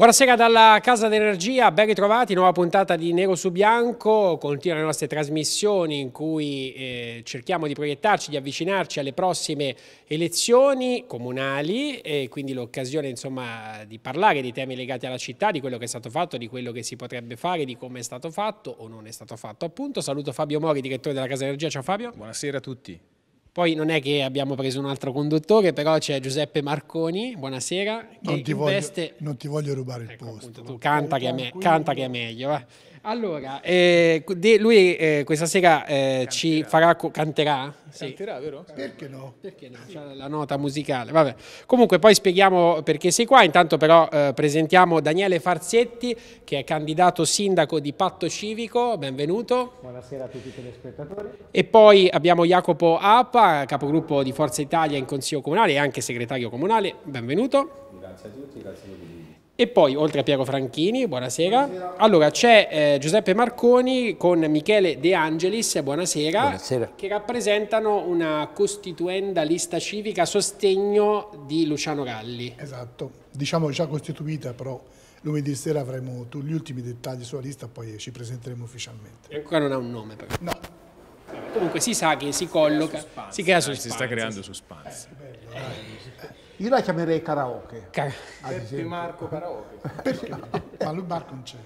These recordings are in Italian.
Buonasera dalla Casa d'Energia, ben ritrovati, nuova puntata di Nero su Bianco, continua le nostre trasmissioni in cui eh, cerchiamo di proiettarci, di avvicinarci alle prossime elezioni comunali e quindi l'occasione di parlare di temi legati alla città, di quello che è stato fatto, di quello che si potrebbe fare, di come è stato fatto o non è stato fatto appunto. Saluto Fabio Mori, direttore della Casa d'Energia, ciao Fabio. Buonasera a tutti. Poi non è che abbiamo preso un altro conduttore, però c'è Giuseppe Marconi, buonasera. Non ti, voglio, non, ti voglio, rubare il ecco, posto. Appunto, tu canta che, me, canta che, è meglio. Eh. Allora, eh, lui eh, questa sera eh, ci farà, canterà? Sì. Canterà, vero? Perché no? Perché no? C'è la nota musicale. Vabbè. Comunque poi spieghiamo perché sei qua, intanto però eh, presentiamo Daniele Farzetti che è candidato sindaco di Patto Civico, benvenuto. Buonasera a tutti i telespettatori. E poi abbiamo Jacopo Apa, capogruppo di Forza Italia in Consiglio Comunale e anche segretario comunale, benvenuto. Grazie a tutti, grazie a tutti. E poi, oltre a Piero Franchini, buonasera. buonasera. Allora, c'è eh, Giuseppe Marconi con Michele De Angelis, buonasera, buonasera, che rappresentano una costituenda lista civica a sostegno di Luciano Galli. Esatto, diciamo già costituita, però lunedì sera avremo tu, gli ultimi dettagli sulla lista, poi ci presenteremo ufficialmente. E ancora non ha un nome, però. No. Comunque si sa che si colloca, si, crea suspense, si, crea suspense. Eh, si sta creando suspense. Eh, bello, eh. Io la chiamerei karaoke. Car- Peppi Marco karaoke. Ma lui Marco non c'è.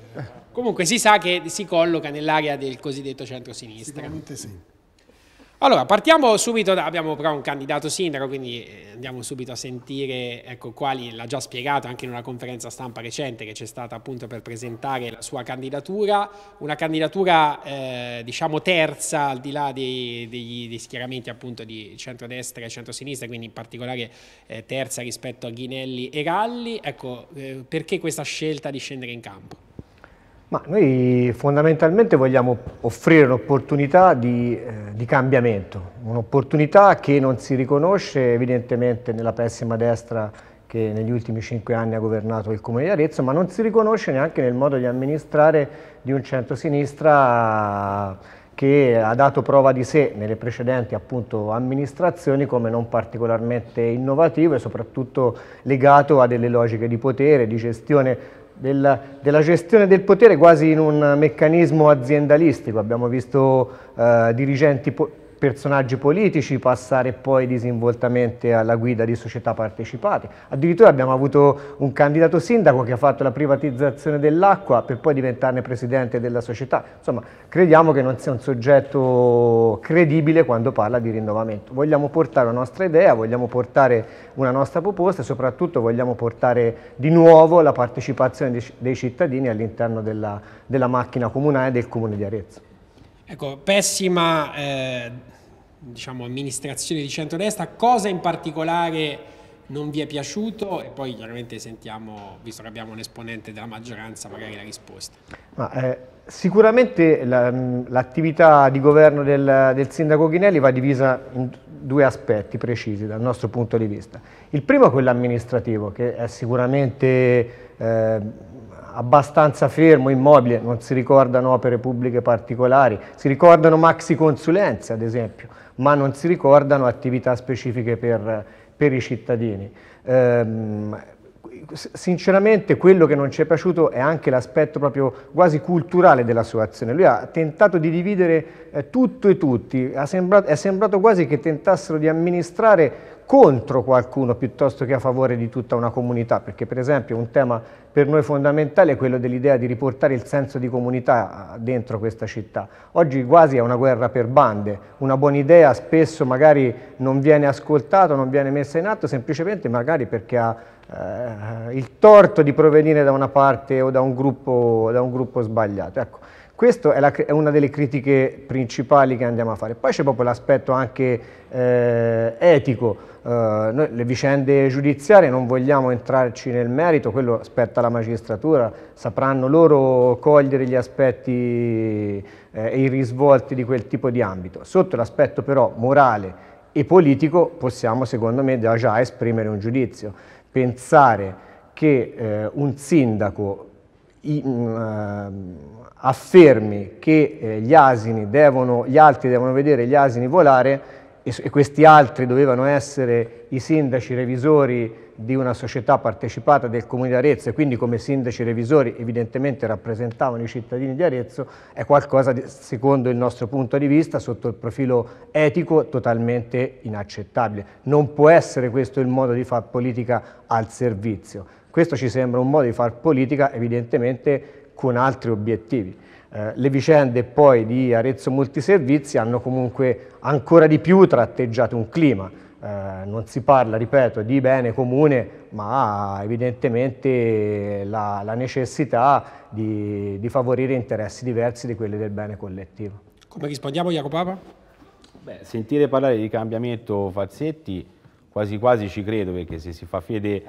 Comunque si sa che si colloca nell'area del cosiddetto centro-sinistra. Sicuramente sì. Allora, partiamo subito, da, abbiamo però un candidato sindaco, quindi eh, andiamo subito a sentire, ecco quali l'ha già spiegato anche in una conferenza stampa recente che c'è stata appunto per presentare la sua candidatura, una candidatura eh, diciamo terza al di là dei, dei, dei, schieramenti appunto di centrodestra e centrosinistra, quindi in particolare eh, terza rispetto a Ghinelli e Galli, ecco eh, perché questa scelta di scendere in campo? Ma noi fondamentalmente vogliamo offrire un'opportunità di, eh, di, cambiamento, un'opportunità che non si riconosce evidentemente nella pessima destra che negli ultimi cinque anni ha governato il Comune di Arezzo, ma non si riconosce neanche nel modo di amministrare di un centro-sinistra che ha dato prova di sé nelle precedenti appunto, amministrazioni come non particolarmente innovativo e soprattutto legato a delle logiche di potere, di gestione della, della, gestione del potere quasi in un meccanismo aziendalistico. Abbiamo visto eh, dirigenti personaggi politici, passare poi disinvoltamente alla guida di società partecipate. Addirittura abbiamo avuto un candidato sindaco che ha fatto la privatizzazione dell'acqua per poi diventarne presidente della società. Insomma, crediamo che non sia un soggetto credibile quando parla di rinnovamento. Vogliamo portare la nostra idea, vogliamo portare una nostra proposta e soprattutto vogliamo portare di nuovo la partecipazione dei cittadini all'interno della, della macchina comunale del Comune di Arezzo. Ecco, pessima eh, diciamo, amministrazione di centrodestra, cosa in particolare non vi è piaciuto e poi chiaramente sentiamo, visto che abbiamo un esponente della maggioranza, magari la risposta. Ma, eh, sicuramente mm, l'attività di governo del, del sindaco Ghinelli va divisa in due aspetti precisi dal nostro punto di vista. Il primo è quello amministrativo, che è sicuramente eh, abbastanza fermo, immobile, non si ricordano opere pubbliche particolari, si ricordano maxi consulenze ad esempio, ma non si ricordano attività specifiche per, per i cittadini. Ehm, sinceramente quello che non ci è piaciuto è anche l'aspetto proprio quasi culturale della sua azione. Lui ha tentato di dividere eh, tutto e tutti, è sembrato quasi che tentassero di amministrare contro qualcuno piuttosto che a favore di tutta una comunità, perché per esempio un tema per noi fondamentale è quello dell'idea di riportare il senso di comunità ah, dentro questa città. Oggi quasi è una guerra per bande, una buona idea spesso magari non viene ascoltata, non viene messa in atto, semplicemente magari perché ha eh, il torto di provenire da una parte o da un gruppo, da un gruppo sbagliato. Ecco. Questa è, è, una delle critiche principali che andiamo a fare. Poi c'è proprio l'aspetto anche eh, etico. Eh, noi le vicende giudiziarie non vogliamo entrarci nel merito, quello spetta alla magistratura, sapranno loro cogliere gli aspetti eh, e i risvolti di quel tipo di ambito. Sotto l'aspetto però morale e politico possiamo secondo me già esprimere un giudizio. Pensare che eh, un sindaco i, mh, mm, ehm, affermi che eh, gli, asini devono, gli altri devono vedere gli asini volare e, e questi altri dovevano essere i sindaci revisori di una società partecipata del Comune di Arezzo e quindi come sindaci revisori evidentemente rappresentavano i cittadini di Arezzo, è qualcosa, di, secondo il nostro punto di vista, sotto il profilo etico, totalmente inaccettabile. Non può essere questo il modo di fare politica al servizio questo ci sembra un modo di fare politica evidentemente con altri obiettivi. Eh, le vicende poi di Arezzo Multiservizi hanno comunque ancora di più tratteggiato un clima. Eh, non si parla, ripeto, di bene comune, ma evidentemente la, la necessità di, di, favorire interessi diversi di quelli del bene collettivo. Come rispondiamo, Jacopo Papa? Beh, sentire parlare di cambiamento Fazzetti quasi quasi ci credo perché se si fa fede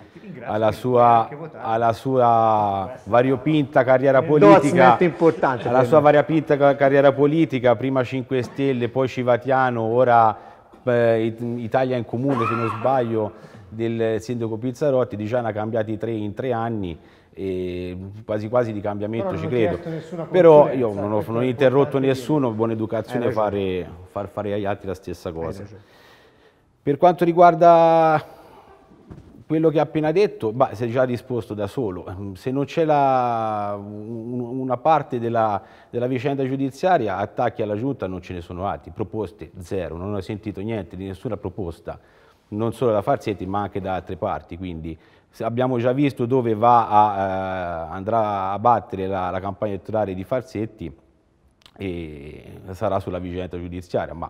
alla sua, alla sua variopinta carriera politica alla sua variopinta carriera politica prima 5 Stelle poi Civatiano ora eh, Italia in Comune se non sbaglio del sindaco Pizzarotti diciamo ne ha cambiati tre in tre anni e quasi quasi di cambiamento ci credo però io non ho, non interrotto nessuno buona educazione fare, far fare agli altri la stessa cosa per quanto riguarda quello che ha appena detto, bah, si è già risposto da solo. Se non c'è una parte della, della, vicenda giudiziaria, attacchi alla giunta non ce ne sono altri, proposte zero, non ho sentito niente di nessuna proposta, non solo da Farsetti ma anche da altre parti, quindi abbiamo già visto dove a, eh, andrà a battere la, la campagna elettorale di Farsetti e sarà sulla vicenda giudiziaria, ma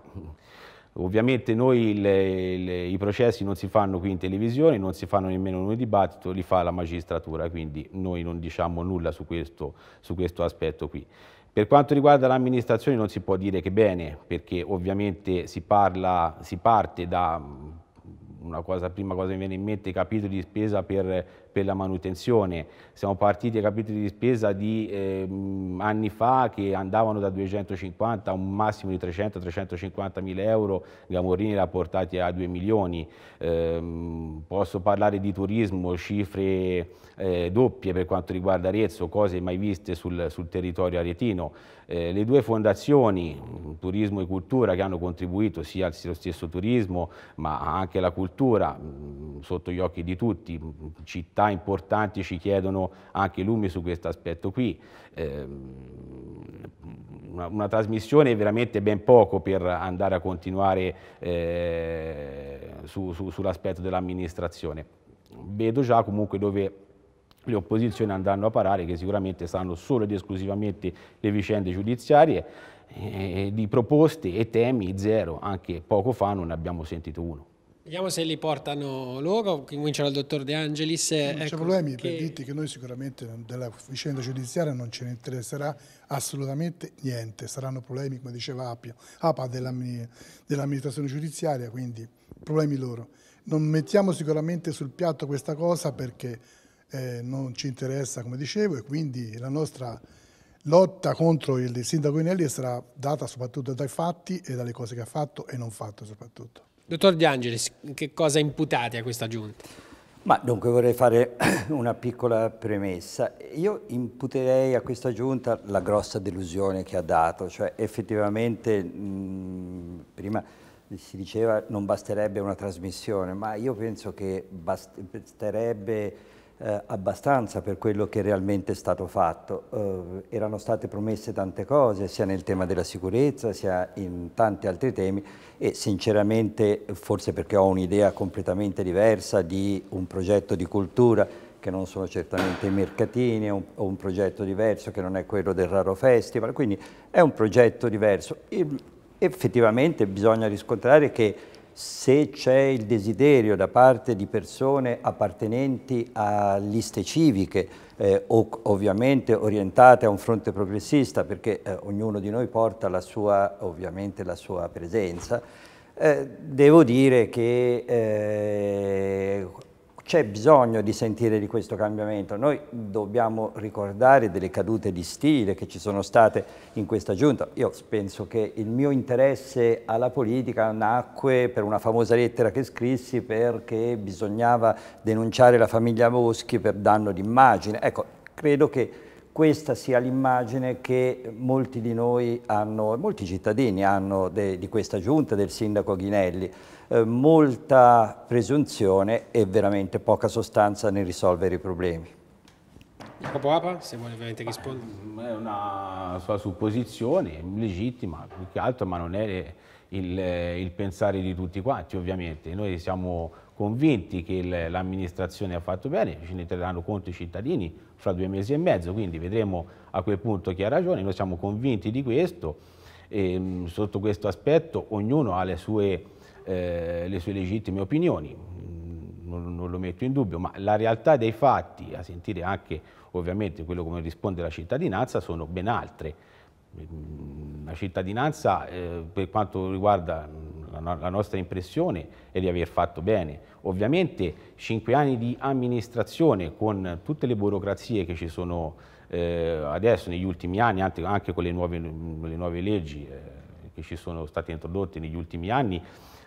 Ovviamente noi le, le, i processi non si fanno qui in televisione, non si fanno nemmeno noi dibattito, li fa la magistratura, quindi noi non diciamo nulla su questo, su questo aspetto qui. Per quanto riguarda l'amministrazione non si può dire che bene, perché ovviamente si, parla, si parte da mm, una cosa, prima cosa che mi viene in mente, capitoli di spesa per per la manutenzione. Siamo partiti a capitoli di spesa di eh, anni fa che andavano da 250 a un massimo di 300-350 mila euro, Gamorini l'ha portati a 2 milioni. Eh, posso parlare di turismo, cifre eh, doppie per quanto riguarda Arezzo, cose mai viste sul, sul territorio aretino. Eh, le due fondazioni, Turismo e Cultura, che hanno contribuito sia allo stesso turismo ma anche alla cultura, mm, sotto gli occhi di tutti, città società importanti ci chiedono anche lumi su questo aspetto qui. Ehm, una, una, trasmissione veramente ben poco per andare a continuare eh, su, su, sull'aspetto dell'amministrazione. Vedo già comunque dove le opposizioni andranno a parare, che sicuramente saranno solo ed esclusivamente le vicende giudiziarie, eh, di proposte e temi zero, anche poco fa non ne abbiamo sentito uno. Vediamo se li portano luogo, cominciano il dottor De Angelis. Non eh, diciamo, c'è ecco, problemi che... per dirti che noi sicuramente della vicenda giudiziaria non ce ne interesserà assolutamente niente, saranno problemi, come diceva Appia, APA dell'amministrazione giudiziaria, quindi problemi loro. Non mettiamo sicuramente sul piatto questa cosa perché eh, non ci interessa, come dicevo, e quindi la nostra lotta contro il sindaco Inelli sarà data soprattutto dai fatti e dalle cose che ha fatto e non fatto soprattutto. Dottor Di Angelis, che cosa imputate a questa giunta? Ma dunque vorrei fare una piccola premessa. Io imputerei a questa giunta la grossa delusione che ha dato, cioè effettivamente mh, mm, prima si diceva non basterebbe una trasmissione, ma io penso che basterebbe eh, abbastanza per quello che realmente è stato fatto. Eh, erano state promesse tante cose, sia nel tema della sicurezza, sia in tanti altri temi e sinceramente, forse perché ho un'idea completamente diversa di un progetto di cultura che non sono certamente i mercatini, è un, un, progetto diverso che non è quello del Raro Festival, quindi è un progetto diverso. E, effettivamente bisogna riscontrare che se c'è il desiderio da parte di persone appartenenti a liste civiche eh, o ovviamente orientate a un fronte progressista perché eh, ognuno di noi porta la sua, ovviamente la sua presenza, eh, devo dire che eh, c'è bisogno di sentire di questo cambiamento. Noi dobbiamo ricordare delle cadute di stile che ci sono state in questa giunta. Io penso che il mio interesse alla politica nacque per una famosa lettera che scrissi perché bisognava denunciare la famiglia Moschi per danno d'immagine. Ecco, credo che questa sia l'immagine che molti di noi hanno, molti cittadini hanno de, di questa giunta, del sindaco Ghinelli. Eh, molta presunzione e veramente poca sostanza nel risolvere i problemi. Jacopo Apa, se vuole ovviamente rispondere. È una sua supposizione, legittima, più che altro, ma non è il, il pensare di tutti quanti, ovviamente. Noi siamo convinti che l'amministrazione ha fatto bene, ce ne terranno conto i cittadini fra due mesi e mezzo, quindi vedremo a quel punto chi ha ragione, noi siamo convinti di questo e sotto questo aspetto ognuno ha le sue eh, le sue legittime opinioni, mm, non, non, lo metto in dubbio, ma la realtà dei fatti, a sentire anche ovviamente quello come risponde la cittadinanza, sono ben altre. Mm, la cittadinanza, eh, per quanto riguarda mm, la, la nostra impressione, è di aver fatto bene. Ovviamente cinque anni di amministrazione con tutte le burocrazie che ci sono eh, adesso negli ultimi anni, anche, anche con le nuove, le nuove leggi eh, che ci sono state introdotte negli ultimi anni,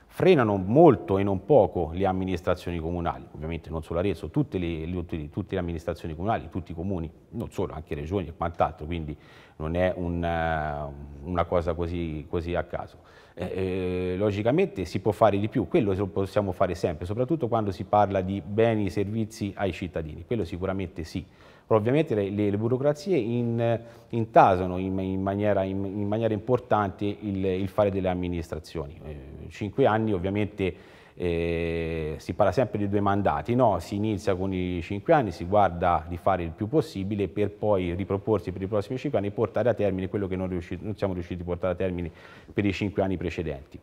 frenano molto e non poco le amministrazioni comunali, ovviamente non solo Arezzo, tutte le, tutte, tutte le amministrazioni comunali, tutti i comuni, non solo, anche regioni e quant'altro, quindi non è un, eh, una cosa così, così a caso. Eh, eh, logicamente si può fare di più, quello lo possiamo fare sempre, soprattutto quando si parla di beni e servizi ai cittadini, quello sicuramente sì però ovviamente le, le, le burocrazie in, intasano in, in, maniera, in, maniera, importante il, il, fare delle amministrazioni. Eh, cinque anni ovviamente eh, si parla sempre di due mandati, no? si inizia con i cinque anni, si guarda di fare il più possibile per poi riproporsi per i prossimi cinque anni e portare a termine quello che non, riusci, non siamo riusciti a portare a termine per i cinque anni precedenti.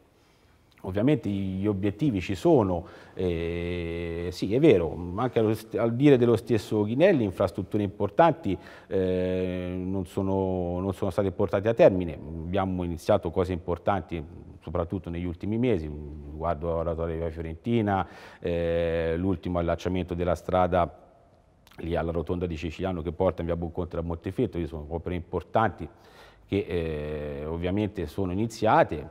Ovviamente gli obiettivi ci sono, eh, sì è vero, anche al dire dello stesso Ghinelli infrastrutture importanti eh, non, sono, non, sono, state portate a termine, abbiamo iniziato cose importanti soprattutto negli ultimi mesi, riguardo all'oratorio di Via Fiorentina, eh, l'ultimo allacciamento della strada lì alla rotonda di Ciciliano che porta in via Buconte a Montefetto, sono opere importanti che eh, ovviamente sono iniziate,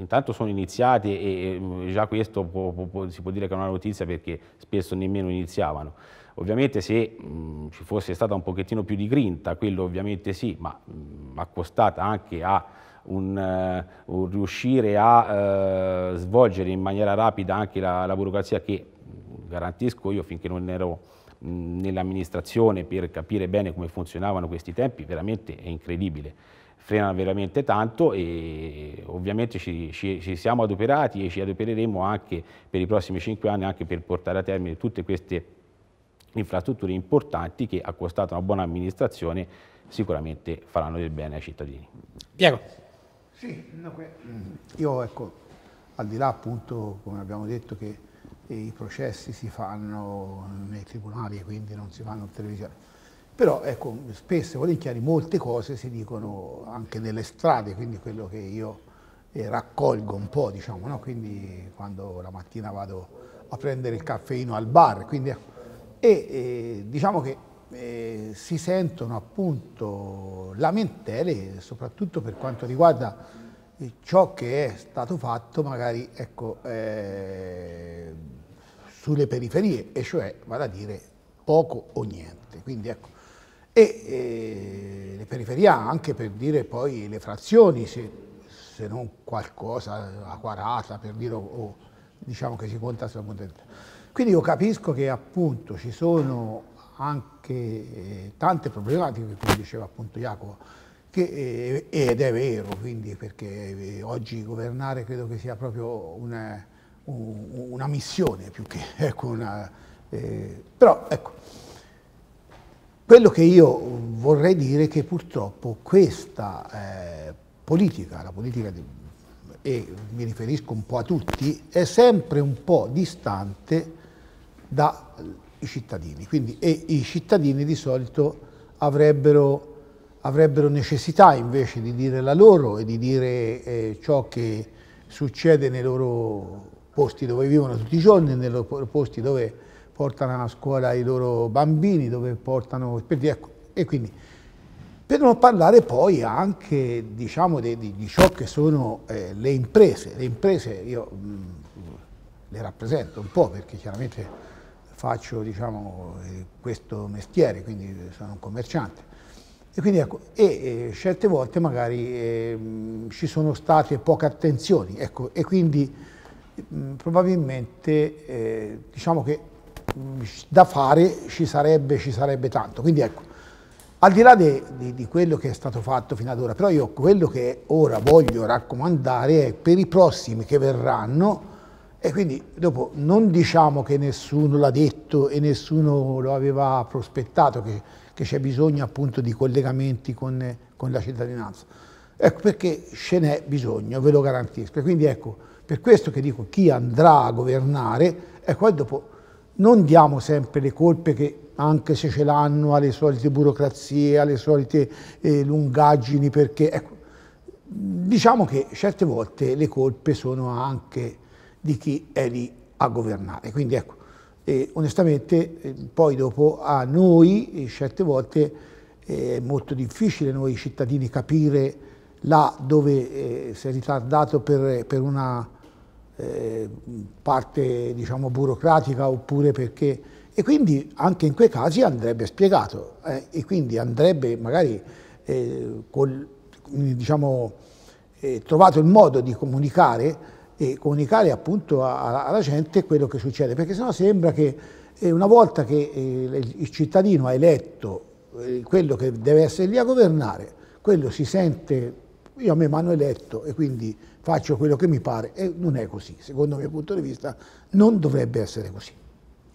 intanto sono iniziate e mm, già questo può, può, si può dire che è una notizia perché spesso nemmeno iniziavano. Ovviamente se mh, mm, ci fosse stata un pochettino più di grinta, quello ovviamente sì, ma mh, mm, accostata anche a un, uh, un riuscire a uh, svolgere in maniera rapida anche la, la burocrazia che garantisco io finché non ero nell'amministrazione per capire bene come funzionavano questi tempi, veramente è incredibile frena veramente tanto e ovviamente ci, ci, ci, siamo adoperati e ci adopereremo anche per i prossimi cinque anni anche per portare a termine tutte queste infrastrutture importanti che accostate a una buona amministrazione sicuramente faranno del bene ai cittadini. Piero. Sì, io ecco, al di là appunto, come abbiamo detto, che i processi si fanno nei tribunali e quindi non si fanno in televisione, però ecco, spesso e volentieri molte cose si dicono anche nelle strade, quindi quello che io eh, raccolgo un po', diciamo, no? quindi quando la mattina vado a prendere il caffeino al bar, quindi, ecco, e eh, diciamo che eh, si sentono appunto lamentele, soprattutto per quanto riguarda eh, ciò che è stato fatto magari ecco, eh, sulle periferie, e cioè, vale a dire, poco o niente. Quindi ecco, e eh, le periferie anche per dire poi le frazioni, se, se non qualcosa, a quarata per dire, o, diciamo che si conta sulla modernità. Quindi io capisco che appunto ci sono anche eh, tante problematiche, come diceva appunto Jacopo, che, eh, ed è vero, quindi perché eh, oggi governare credo che sia proprio una, una missione più che ecco, una... Eh, però ecco, quello che io vorrei dire è che purtroppo questa eh, politica, la politica di, e mi riferisco un po' a tutti, è sempre un po' distante dai cittadini. Quindi, e i cittadini di solito avrebbero, avrebbero, necessità invece di dire la loro e di dire eh, ciò che succede nei loro posti dove vivono tutti i giorni, nei loro posti dove portano a scuola i loro bambini, dove portano... Ecco, e quindi, per non parlare poi anche diciamo, di, di, ciò che sono eh, le imprese. Le imprese io mh, mm, le rappresento un po' perché chiaramente faccio diciamo, eh, questo mestiere, quindi sono un commerciante. E, quindi, ecco, e, e certe volte magari eh, ci sono state poche attenzioni ecco, e quindi mh, mm, probabilmente eh, diciamo che da fare ci sarebbe, ci sarebbe tanto. Quindi ecco, al di là di, di, di, quello che è stato fatto fino ad ora, però io quello che ora voglio raccomandare è per i prossimi che verranno, e quindi dopo non diciamo che nessuno l'ha detto e nessuno lo aveva prospettato, che, c'è bisogno appunto di collegamenti con, con la cittadinanza. Ecco perché ce n'è bisogno, ve lo garantisco. E quindi ecco, per questo che dico chi andrà a governare, ecco, e dopo non diamo sempre le colpe che anche se ce l'hanno alle solite burocrazie, alle solite eh, lungaggini, perché ecco, diciamo che certe volte le colpe sono anche di chi è lì a governare. Quindi ecco, eh, onestamente eh, poi dopo a noi eh, certe volte è molto difficile noi cittadini capire là dove eh, si è ritardato per, per una eh, parte diciamo, burocratica oppure perché... E quindi anche in quei casi andrebbe spiegato eh, e quindi andrebbe magari eh, col, diciamo, eh, trovato il modo di comunicare e comunicare appunto alla, alla gente quello che succede, perché sennò sembra che eh, una volta che il cittadino ha eletto quello che deve essere lì a governare, quello si sente, io a me mi hanno eletto e quindi faccio quello che mi pare e non è così, secondo il mio punto di vista non dovrebbe essere così.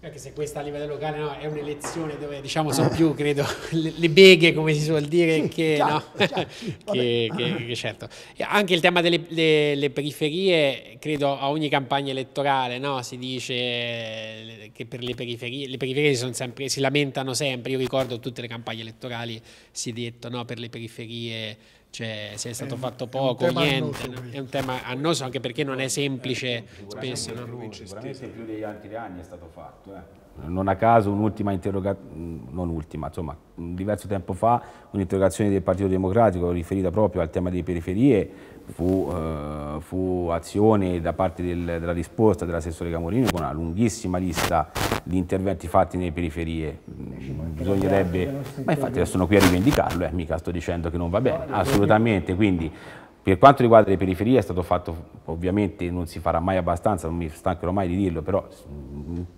Anche se questa a livello locale no, è un'elezione dove diciamo sono più, credo, le, le beghe, come si suol dire, sì, che, già, no? già, che, che, che, certo. Anche il tema delle le, le periferie, credo a ogni campagna elettorale no? si dice eh, che per le periferie, le periferie si, sempre, si, lamentano sempre, io ricordo tutte le campagne elettorali si è detto no, per le periferie cioè se è stato è, fatto poco, è niente, annoso, è un tema annoso anche perché non è semplice spesso. No? Sicuramente, sicuramente più degli altri anni è stato fatto. Eh. Non a caso un'ultima interrogazione, non ultima, insomma, diverso tempo fa un'interrogazione del Partito Democratico riferita proprio al tema delle periferie fu, eh, fu azione da parte del, della risposta dell'assessore Camorini con una lunghissima lista di interventi fatti nelle periferie. Mm, bisognerebbe, ma infatti adesso sono qui a rivendicarlo, eh, mica sto dicendo che non va bene, assolutamente, quindi per quanto riguarda le periferie è stato fatto, ovviamente non si farà mai abbastanza, non mi stancherò mai di dirlo, però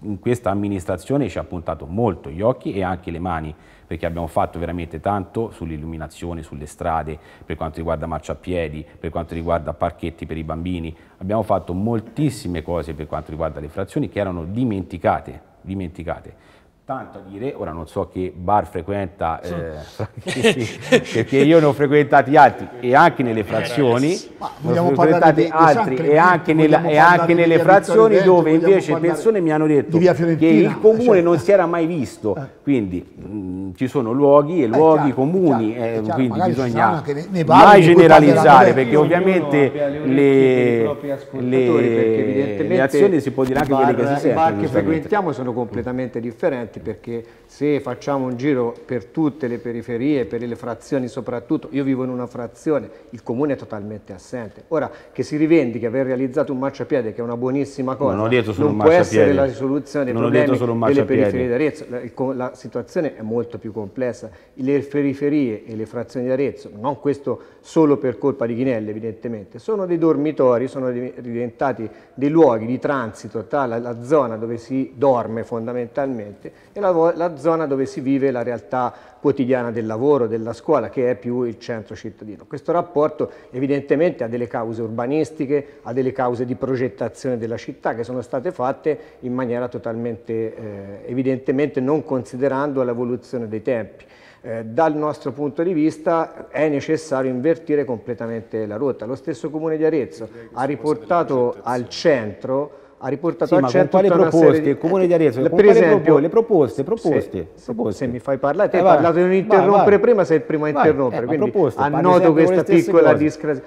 in questa amministrazione ci ha puntato molto gli occhi e anche le mani, perché abbiamo fatto veramente tanto sull'illuminazione, sulle strade, per quanto riguarda marciapiedi, per quanto riguarda parchetti per i bambini, abbiamo fatto moltissime cose per quanto riguarda le frazioni che erano dimenticate, dimenticate tanto a dire, ora non so che bar frequenta, eh, perché io ne ho frequentati altri e anche nelle eh, frazioni, ne ho frequentati altri e anche, nella, e anche nelle frazioni Vento, dove invece persone mi hanno detto che il comune cioè, non si era mai visto, eh. quindi mh, mm, ci sono luoghi e luoghi chiaro, comuni, chiaro, eh, chiaro, quindi bisogna ne, mai generalizzare perché ovviamente le, le, le azioni si può dire anche quelle che si sentono. I bar che frequentiamo sono completamente differenti effetti, perché se facciamo un giro per tutte le periferie, per le frazioni soprattutto, io vivo in una frazione, il comune è totalmente assente. Ora, che si rivendichi aver realizzato un marciapiede, che è una buonissima cosa, non, non può essere la risoluzione dei non problemi delle periferie di Arezzo. La, la situazione è molto più complessa. Le periferie e le frazioni di Arezzo, non questo solo per colpa di Ghinelli evidentemente, sono dei dormitori, sono diventati dei luoghi di transito tra la, la zona dove si dorme fondamentalmente e la, la zona dove si vive la realtà quotidiana del lavoro, della scuola, che è più il centro cittadino. Questo rapporto evidentemente ha delle cause urbanistiche, ha delle cause di progettazione della città che sono state fatte in maniera totalmente, eh, evidentemente non considerando l'evoluzione dei tempi. Eh, dal nostro punto di vista è necessario invertire completamente la rotta. Lo stesso Comune di Arezzo ha riportato al centro ha riportato sì, a certo quali proposte? Di... Il comune di Arezzo, per esempio, le proposte, proposte, se, proposte. Se mi fai parlare, eh, te eh, hai parlato di non interrompere vai, prima, sei il primo a interrompere, eh, quindi proposte, annoto questa piccola discrasia.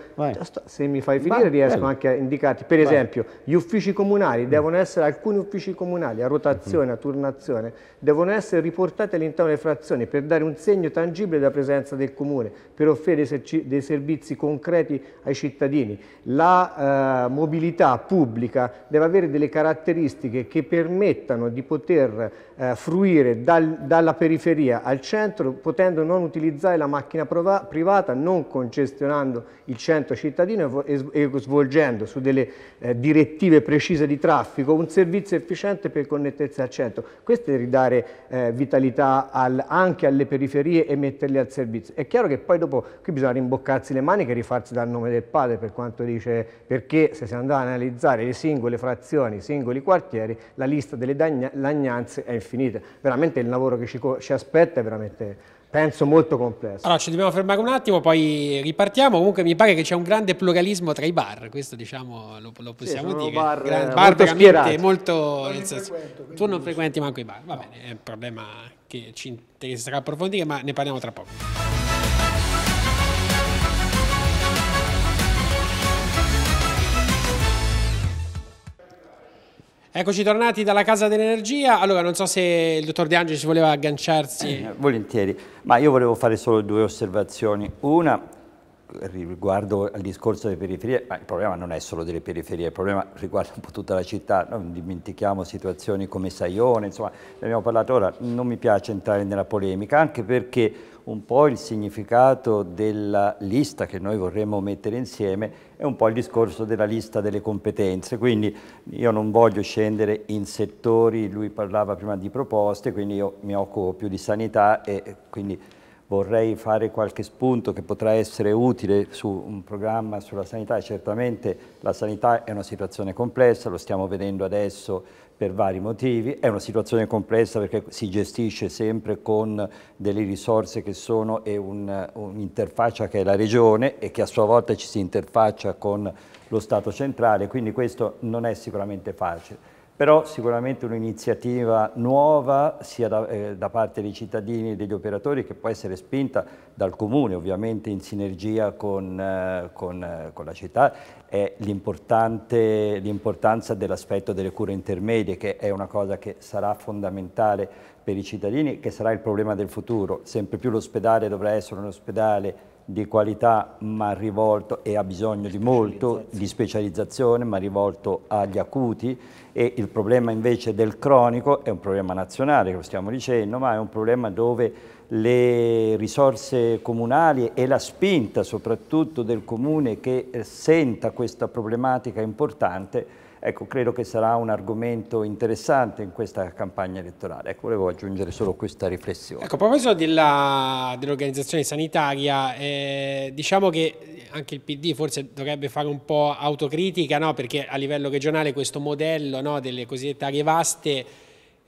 Se mi fai finire riesco bello. anche a indicarti, per esempio, gli uffici comunali devono essere, alcuni uffici comunali a rotazione, a turnazione, devono essere riportati all'interno delle frazioni per dare un segno tangibile della presenza del comune, per offrire dei servizi concreti ai cittadini. La eh, mobilità pubblica deve avere avere delle caratteristiche che permettano di poter eh, fruire dal, dalla periferia al centro potendo non utilizzare la macchina privata, non congestionando il centro cittadino e, svolgendo su delle eh, direttive precise di traffico un servizio efficiente per connettersi al centro. Questo è ridare eh, vitalità al, anche alle periferie e metterle al servizio. È chiaro che poi dopo qui bisogna rimboccarsi le maniche e rifarsi dal nome del padre per quanto dice perché se si andava ad analizzare le singole frazioni, i singoli quartieri, la lista delle lagnanze è infinita finite. Veramente il lavoro che ci, ci aspetta è veramente penso molto complesso. Allora ci dobbiamo fermare un attimo, poi ripartiamo. Comunque mi pare che c'è un grande pluralismo tra i bar, questo diciamo lo, lo possiamo sì, dire. Bar, Gran, eh, bar molto veramente molto non senso, tu non frequenti manco i bar, va no. bene, è un problema che ci interesserà approfondire, ma ne parliamo tra poco. Eccoci tornati dalla Casa dell'Energia, allora non so se il dottor De Angelis voleva agganciarsi. Eh, volentieri, ma io volevo fare solo due osservazioni. Una riguardo al discorso delle periferie, ma il problema non è solo delle periferie, il problema riguarda un po' tutta la città, non dimentichiamo situazioni come Saione, insomma, ne abbiamo parlato ora, non mi piace entrare nella polemica, anche perché un po' il significato della lista che noi vorremmo mettere insieme è un po' il discorso della lista delle competenze, quindi io non voglio scendere in settori, lui parlava prima di proposte, quindi io mi occupo più di sanità e quindi vorrei fare qualche spunto che potrà essere utile su un programma sulla sanità. Certamente la sanità è una situazione complessa, lo stiamo vedendo adesso per vari motivi, è una situazione complessa perché si gestisce sempre con delle risorse che sono e un'interfaccia un che è la regione e che a sua volta ci si interfaccia con lo Stato centrale, quindi questo non è sicuramente facile però sicuramente un'iniziativa nuova sia da, eh, da, parte dei cittadini e degli operatori che può essere spinta dal comune ovviamente in sinergia con, eh, con, eh, con la città è l'importanza dell'aspetto delle cure intermedie che è una cosa che sarà fondamentale per i cittadini che sarà il problema del futuro sempre più l'ospedale dovrà essere un ospedale di qualità ma rivolto e ha bisogno di molto di specializzazione ma rivolto agli acuti e il problema invece del cronico è un problema nazionale lo stiamo dicendo ma è un problema dove le risorse comunali e la spinta soprattutto del comune che eh, senta questa problematica importante Ecco, credo che sarà un argomento interessante in questa campagna elettorale. Ecco, volevo aggiungere solo questa riflessione. Ecco, a proposito dell'organizzazione dell sanitaria, eh, diciamo che anche il PD forse dovrebbe fare un po' autocritica, no? perché a livello regionale questo modello no, delle cosiddette aree vaste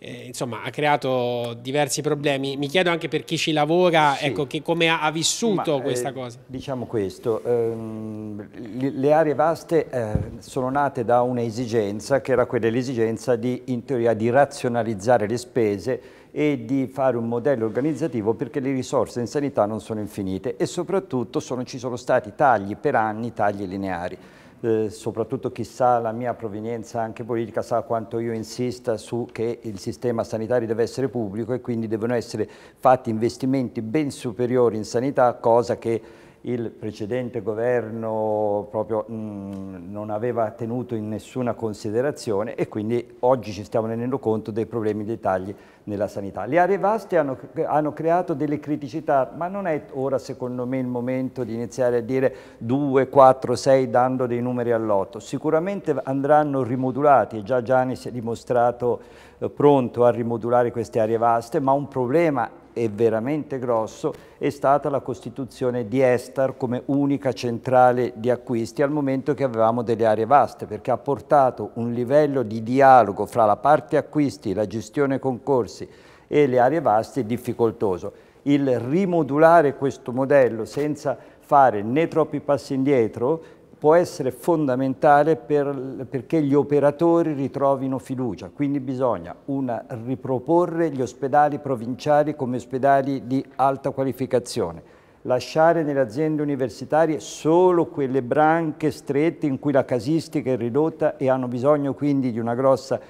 eh, insomma, ha creato diversi problemi. Mi chiedo anche per chi ci lavora, sì. ecco, come ha, ha vissuto Ma, eh, questa eh, cosa. Diciamo questo, ehm, le aree vaste eh, sono nate da un'esigenza, che era quella l'esigenza di, in teoria, di razionalizzare le spese e di fare un modello organizzativo perché le risorse in sanità non sono infinite e soprattutto sono, ci sono stati tagli per anni, tagli lineari. Eh, soprattutto chi sa la mia provenienza anche politica sa quanto io insista su che il sistema sanitario deve essere pubblico e quindi devono essere fatti investimenti ben superiori in sanità, cosa che il precedente governo proprio, mh, mm, non aveva tenuto in nessuna considerazione e quindi oggi ci stiamo rendendo conto dei problemi dei tagli nella sanità. Le aree vaste hanno, hanno creato delle criticità, ma non è ora secondo me il momento di iniziare a dire 2, 4, 6 dando dei numeri all'otto. Sicuramente andranno rimodulati e già Gianni si è dimostrato eh, pronto a rimodulare queste aree vaste, ma un problema e veramente grosso è stata la costituzione di Estar come unica centrale di acquisti al momento che avevamo delle aree vaste perché ha portato un livello di dialogo fra la parte acquisti, la gestione concorsi e le aree vaste difficoltoso. Il rimodulare questo modello senza fare né troppi passi indietro può essere fondamentale per, perché gli operatori ritrovino fiducia, quindi bisogna una, riproporre gli ospedali provinciali come ospedali di alta qualificazione, lasciare nelle aziende universitarie solo quelle branche strette in cui la casistica è ridotta e hanno bisogno quindi di una grossa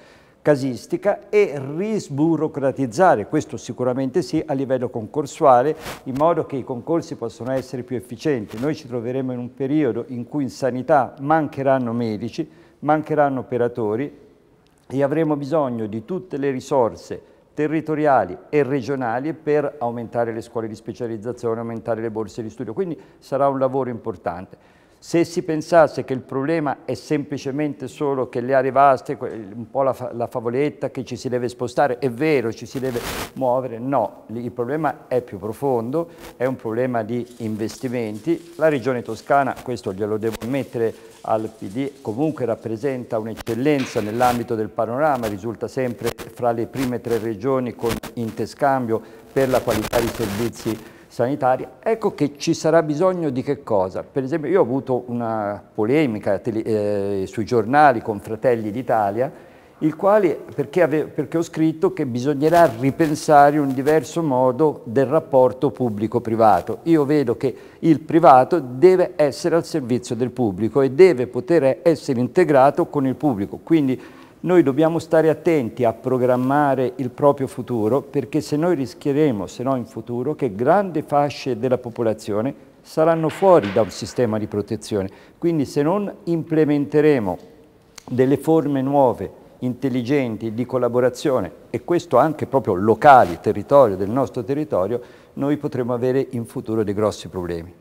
casistica e risburocratizzare, questo sicuramente sì, a livello concorsuale, in modo che i concorsi possano essere più efficienti. Noi ci troveremo in un periodo in cui in sanità mancheranno medici, mancheranno operatori e avremo bisogno di tutte le risorse territoriali e regionali per aumentare le scuole di specializzazione, aumentare le borse di studio, quindi sarà un lavoro importante. Se si pensasse che il problema è semplicemente solo che le aree vaste, un po' la, la, favoletta che ci si deve spostare, è vero, ci si deve muovere, no, il problema è più profondo, è un problema di investimenti. La regione toscana, questo glielo devo ammettere al PD, comunque rappresenta un'eccellenza nell'ambito del panorama, risulta sempre fra le prime tre regioni con interscambio per la qualità dei servizi sanitaria, ecco che ci sarà bisogno di che cosa? Per esempio io ho avuto una polemica eh, sui giornali con Fratelli d'Italia, il quale, perché, ave, perché, ho scritto che bisognerà ripensare un diverso modo del rapporto pubblico-privato. Io vedo che il privato deve essere al servizio del pubblico e deve poter essere integrato con il pubblico, quindi noi dobbiamo stare attenti a programmare il proprio futuro perché se noi rischieremo, se no in futuro, che grandi fasce della popolazione saranno fuori da un sistema di protezione. Quindi se non implementeremo delle forme nuove, intelligenti, di collaborazione, e questo anche proprio locali, territorio, del nostro territorio, noi potremo avere in futuro dei grossi problemi.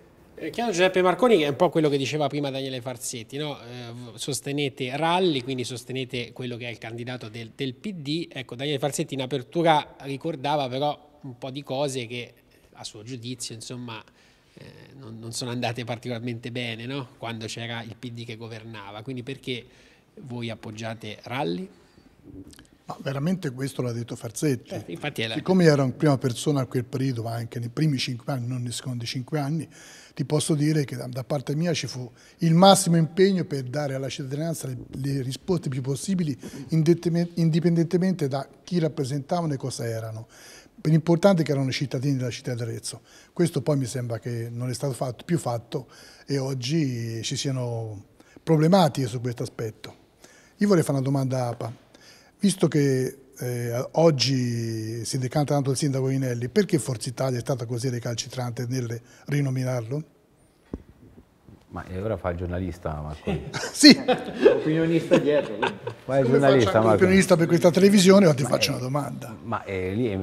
Eh, chiaro Giuseppe Marconi che è un po' quello che diceva prima Daniele Farsetti, no? Eh, sostenete Ralli, quindi sostenete quello che è il candidato del, del, PD, ecco Daniele Farsetti in apertura ricordava però un po' di cose che a suo giudizio insomma eh, non, non, sono andate particolarmente bene no? quando c'era il PD che governava, quindi perché voi appoggiate Ralli? Ma veramente questo l'ha detto Farsetti. Eh, la... Siccome era in prima persona a quel periodo, ma anche nei primi cinque anni, non nei secondi cinque anni, ti posso dire che da, parte mia ci fu il massimo impegno per dare alla cittadinanza le, le risposte più possibili indipendentemente da chi rappresentavano e cosa erano. L'importante è che erano cittadini della città di Arezzo. Questo poi mi sembra che non è stato fatto, più fatto e oggi ci siano problematiche su questo aspetto. Io vorrei fare una domanda a APA. Visto che eh, oggi si decanta tanto il sindaco Inelli, perché Forza Italia è stata così recalcitrante nel rinominarlo? Ma e ora fa il giornalista Marco? sì! Opinionista dietro. Fai il giornalista Marco. opinionista per questa televisione o ti ma faccio è, una domanda? Ma è lì è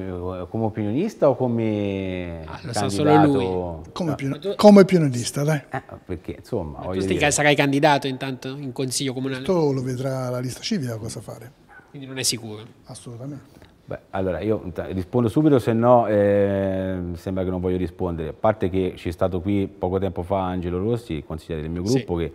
come opinionista o come ah, lo candidato? Solo lui. Come, ah. no. tu... come opinionista, dai. Eh, perché insomma... tu dire... sarai candidato intanto in consiglio comunale? Questo lo vedrà la lista civica cosa fare. Quindi non è sicuro? Assolutamente. Beh, allora io rispondo subito, se no eh, sembra che non voglio rispondere. A parte che c'è stato qui poco tempo fa Angelo Rossi, consigliere del mio gruppo, sì. che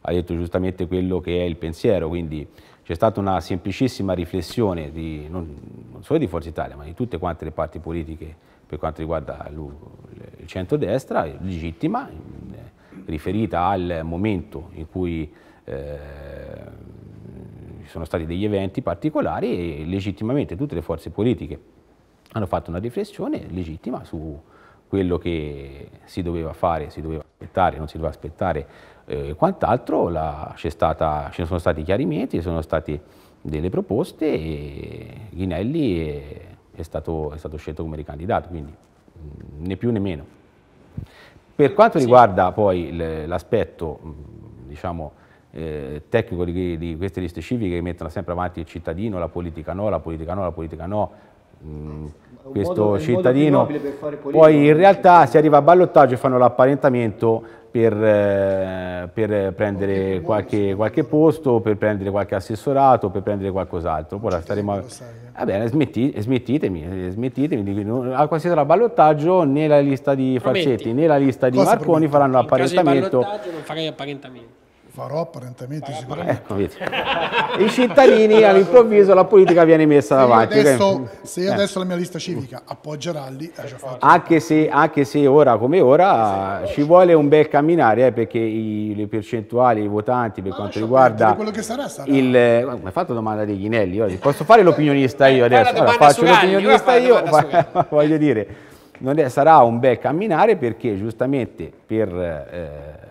ha detto giustamente quello che è il pensiero, quindi c'è stata una semplicissima riflessione di, non, non, solo di Forza Italia, ma di tutte quante le parti politiche per quanto riguarda il centrodestra, legittima, riferita al momento in cui eh, sono stati degli eventi particolari e legittimamente tutte le forze politiche hanno fatto una riflessione legittima su quello che si doveva fare, si doveva aspettare, non si doveva aspettare e eh, quant'altro, ci sono stati chiarimenti, ci sono state delle proposte e Ghinelli è, è, stato, è stato scelto come ricandidato, quindi mm, né più né meno. Per quanto riguarda poi l'aspetto, mm, diciamo, eh, tecnico di, di, queste liste civiche che mettono sempre avanti il cittadino, la politica no, la politica no, la politica no. Mm, questo modo, cittadino poi in realtà si arriva a ballottaggio e fanno l'apparentamento per, eh, per, prendere qualche, qualche, posto, per prendere qualche assessorato, per prendere qualcos'altro. Poi staremo a... Eh. Va bene, smetti, smettitemi, smettitemi. A qualsiasi sarà ballottaggio, né la lista di Farcetti né la lista di Cosa Marconi prometti? faranno l'apparentamento farò apparentemente sicuramente. Ecco, I cittadini all'improvviso la politica viene messa davanti. adesso, Se io eh. adesso eh. la mia lista civica appoggia Ralli, eh, anche, se, anche, se, ora come ora eh, ci vuole un bel camminare eh, perché i, le percentuali, i votanti per Ma quanto riguarda... Quello che sarà, sarà. Il, eh, mi hai fatto domanda dei Ghinelli, oggi. posso fare l'opinionista eh, io adesso? Allora, faccio l'opinionista io, voglio dire... È, sarà un bel camminare perché giustamente per eh,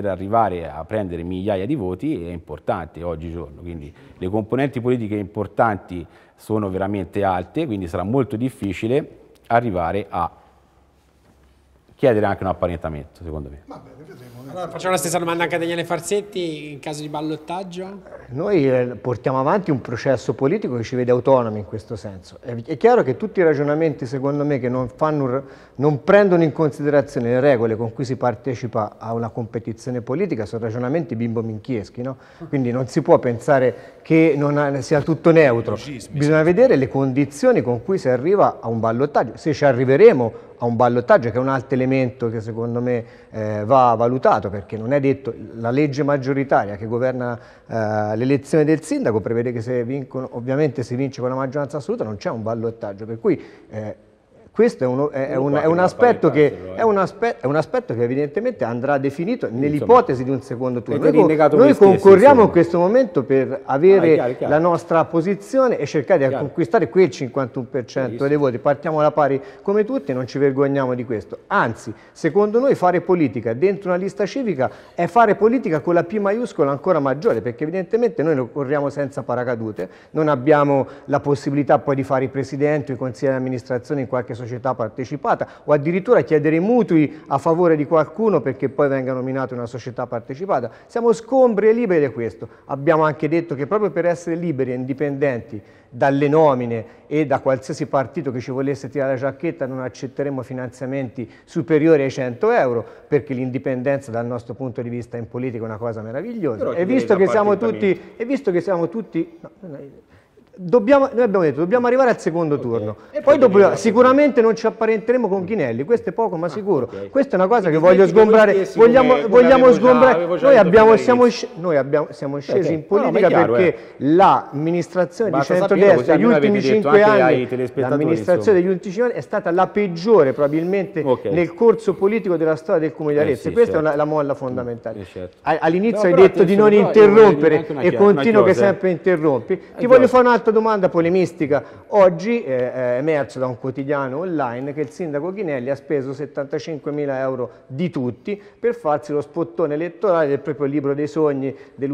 per arrivare a prendere migliaia di voti è importante oggigiorno, quindi le componenti politiche importanti sono veramente alte, quindi sarà molto difficile arrivare a chiedere anche un apparentamento, secondo me. Va Vabbè, Facciamo la stessa domanda anche a Daniele Farsetti, in caso di ballottaggio? Noi eh, portiamo avanti un processo politico che ci vede autonomi in questo senso. È chiaro che tutti i ragionamenti, secondo me, che non, fanno, non prendono in considerazione le regole con cui si partecipa a una competizione politica sono ragionamenti bimbo-minchieschi, no? Quindi non si può pensare che non sia tutto neutro. Bisogna vedere le condizioni con cui si arriva a un ballottaggio, se ci arriveremo a un ballottaggio che è un altro elemento che secondo me eh, va valutato perché non è detto la legge maggioritaria che governa eh, l'elezione del sindaco prevede che se vincono, ovviamente si vince con la maggioranza assoluta non c'è un ballottaggio per cui eh, questo è, uno, è, un, è, un, aspetto che, è un, aspe, un, aspetto che, evidentemente andrà definito nell'ipotesi di un secondo turno. Noi, noi concorriamo in questo momento per avere ah, chiaro, chiaro. la nostra posizione e cercare di conquistare quel 51% dei voti. Partiamo alla pari come tutti, non ci vergogniamo di questo. Anzi, secondo noi fare politica dentro una lista civica è fare politica con la P maiuscola ancora maggiore, perché evidentemente noi lo corriamo senza paracadute, non abbiamo la possibilità poi di fare i presidenti o i consigli di amministrazione in qualche società società partecipata o addirittura chiedere mutui a favore di qualcuno perché poi venga nominato una società partecipata. Siamo scombri e liberi da questo. Abbiamo anche detto che proprio per essere liberi e indipendenti dalle nomine e da qualsiasi partito che ci volesse tirare la giacchetta non accetteremo finanziamenti superiori ai 100 euro perché l'indipendenza dal nostro punto di vista in politica è una cosa meravigliosa. E visto, tutti, e visto che siamo tutti... No, Dobbiamo, noi abbiamo detto dobbiamo arrivare al secondo okay. turno e poi, poi dopo, sicuramente non ci apparenteremo con Ghinelli, mm. questo è poco ma ah, sicuro ah, okay. questa è una cosa e che voglio sgombrare vogliamo, vogliamo sgombrare già, noi, abbiamo, siamo, noi abbiamo, siamo scesi okay. in politica no, chiaro, perché eh. l'amministrazione di centrodestra negli ultimi 5 anni l'amministrazione degli ultimi 5 anni è stata la peggiore probabilmente nel corso politico della storia del Comune di eh, Arezzo eh sì, questa certo. è una, certo. la molla fondamentale mm, eh, certo. all'inizio hai detto di non interrompere e continuo che sempre interrompi ti voglio fare un altro Un'altra domanda polemistica. Oggi eh, è eh, emerso da un quotidiano online che il sindaco Ghinelli ha speso 75 mila euro di tutti per farsi lo spottone elettorale del proprio libro dei sogni degli,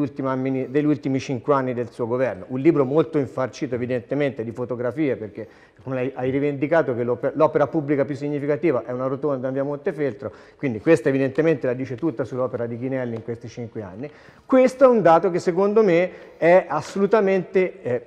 ultimi cinque anni del suo governo. Un libro molto infarcito evidentemente di fotografie perché come hai rivendicato che l'opera pubblica più significativa è una rotonda in via Montefeltro, quindi questa evidentemente la dice tutta sull'opera di Ghinelli in questi cinque anni. Questo è un dato che secondo me è assolutamente eh,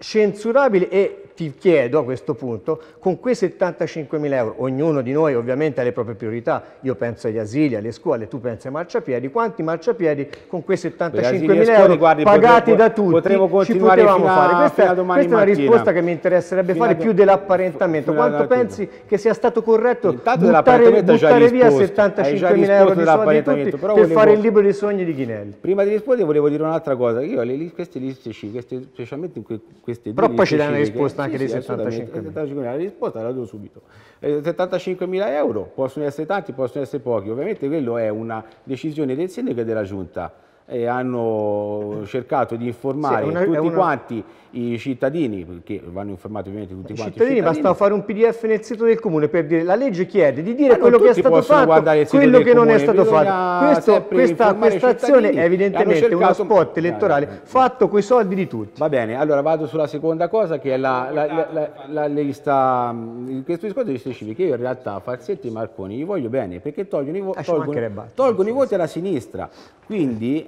censurabile e ti chiedo a questo punto, con quei 75 mila euro, ognuno di noi ovviamente ha le proprie priorità, io penso agli asili, alle scuole, tu pensi ai marciapiedi, quanti marciapiedi con quei 75 mila euro guardi, pagati potremmo, da tutti ci potevamo a, fare? Questa, questa è mattina. una risposta che mi interesserebbe fino fare do, più dell'apparentamento. Quanto pensi che sia stato corretto Intanto buttare, buttare via 75 mila euro di soldi tutti per volevo, fare il libro dei sogni di Ghinelli? Prima di rispondere volevo dire un'altra cosa, io le, queste liste specialmente in que, queste due Però poi ci dai una risposta anche sì, dei 75.000. La risposta la do subito. 75.000 eh, euro possono essere tanti, possono essere pochi. Ovviamente quello è una decisione del sindaco e della giunta e hanno cercato di informare sì, una, tutti una... quanti i cittadini, perché vanno informati ovviamente tutti I quanti cittadini, i cittadini. Basta fare un pdf nel sito del comune per dire la legge chiede di dire quello che è stato fatto, quello che non è stato fatto. Questo, questa, questa azione è evidentemente uno spot elettorale ah, fatto coi soldi di tutti. Va bene, allora vado sulla seconda cosa che è la, la, la, la lista, mm, questo discorso di liste civiche, io in realtà Falsetti e Marconi gli voglio bene perché tolgono i, vo ah, tolgono, tolgono i voti alla sinistra, quindi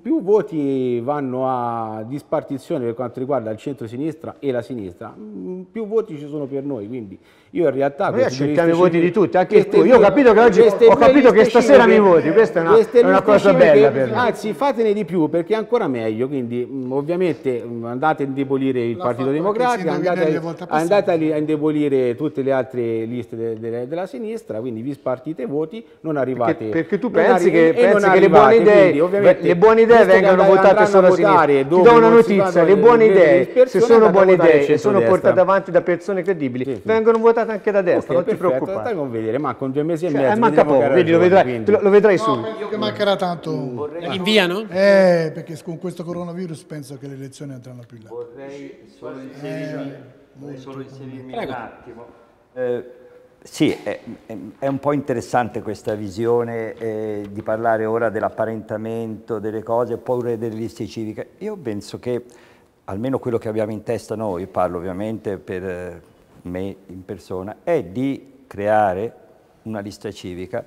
più voti vanno a dispartizione per quanto riguarda il centro-sinistra e la sinistra, mm, più voti ci sono per noi, quindi io in realtà... Noi accettiamo i voti di tutti, anche tu. Io ho capito che oggi ho capito che stasera mi voti, questa è una, è una cosa bella che, per me. Anzi, fatene di più perché è ancora meglio, quindi mm, ovviamente mm, andate a indebolire il La Partito Democratico, andate, andate, a indebolire tutte le altre liste de, de, de, della sinistra, quindi vi spartite i voti, non arrivate... Perché, perché tu pensi che, pensi che le, buone idee, quindi, le buone idee vengano votate solo a sinistra. Ti do una notizia, le buone idee, se sono buone idee e sono portate avanti da persone credibili, vengono votate votata anche da destra, okay, non perfetto, ti preoccupare. non vedere, manca un due mesi e cioè, mezzo. Eh, manca poco, quindi lo vedrai, quindi. Lo, lo vedrai no, subito. Io che mancherà tanto. Mm, vorrei... no? Eh, perché con questo coronavirus penso che le elezioni andranno più in là. Vorrei solo eh, inserirmi, eh, un attimo. Eh, sì, è, è, un po' interessante questa visione eh, di parlare ora dell'apparentamento delle cose, paure delle liste civiche. Io penso che almeno quello che abbiamo in testa noi, parlo ovviamente per eh, me in persona, è di creare una lista civica